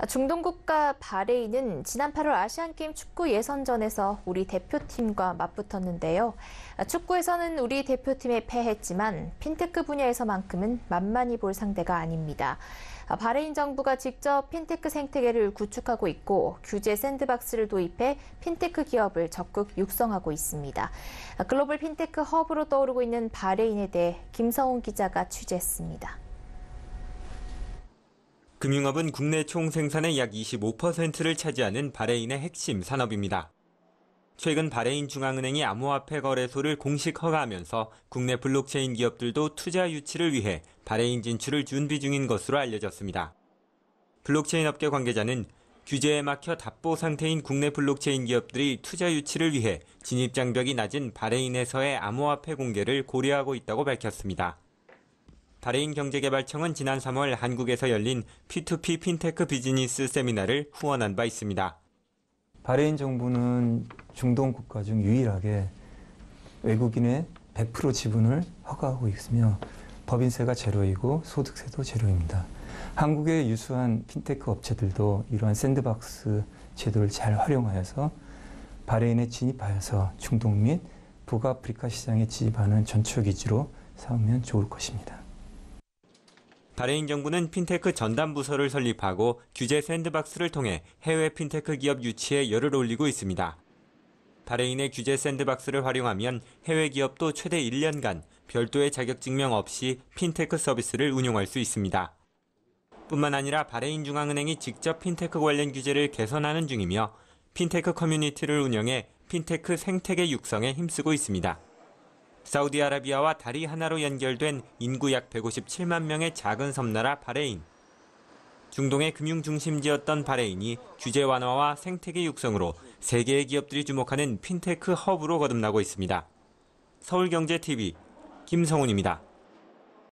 아, 중동 국가 바레인은 지난 8월 아시안게임 축구 예선전에서 우리 대표팀과 맞붙었는데요. 아, 축구에서는 우리 대표팀에 패했지만 핀테크 분야에서만큼은 만만히 볼 상대가 아닙니다. 아, 바레인 정부가 직접 핀테크 생태계를 구축하고 있고 규제 샌드박스를 도입해 핀테크 기업을 적극 육성하고 있습니다. 글로벌 핀테크 허브로 떠오르고 있는 바레인에 대해 김성훈 기자가 취재했습니다. 금융업은 국내 총 생산의 약 25%를 차지하는 바레인의 핵심 산업입니다. 최근 바레인 중앙은행이 암호화폐 거래소를 공식 허가하면서 국내 블록체인 기업들도 투자 유치를 위해 바레인 진출을 준비 중인 것으로 알려졌습니다. 블록체인 업계 관계자는 규제에 막혀 답보 상태인 국내 블록체인 기업들이 투자 유치를 위해 진입 장벽이 낮은 바레인에서의 암호화폐 공개를 고려하고 있다고 밝혔습니다. 바레인 경제개발청은 지난 3월 한국에서 열린 P2P 핀테크 비즈니스 세미나를 후원한 바 있습니다. 바레인 정부는 중동 국가 중 유일하게 외국인의 100% 지분을 허가하고 있으며 법인세가 제로이고 소득세도 제로입니다. 한국의 유수한 핀테크 업체들도 이러한 샌드박스 제도를 잘 활용하여서 바레인에 진입하여서 중동 및 북아프리카 시장에 진입하는 전초 기지로 삼으면 좋을 것입니다. 바레인 정부는 핀테크 전담 부서를 설립하고 규제 샌드박스를 통해 해외 핀테크 기업 유치에 열을 올리고 있습니다. 바레인의 규제 샌드박스를 활용하면 해외 기업도 최대 1년간 별도의 자격증명 없이 핀테크 서비스를 운용할 수 있습니다. 뿐만 아니라 바레인 중앙은행이 직접 핀테크 관련 규제를 개선하는 중이며 핀테크 커뮤니티를 운영해 핀테크 생태계 육성에 힘쓰고 있습니다. 사우디아라비아와 다리 하나로 연결된 인구 약 157만 명의 작은 섬나라 바레인. 중동의 금융 중심지였던 바레인이 규제 완화와 생태계 육성으로 세계의 기업들이 주목하는 핀테크 허브로 거듭나고 있습니다. 서울경제TV 김성훈입니다.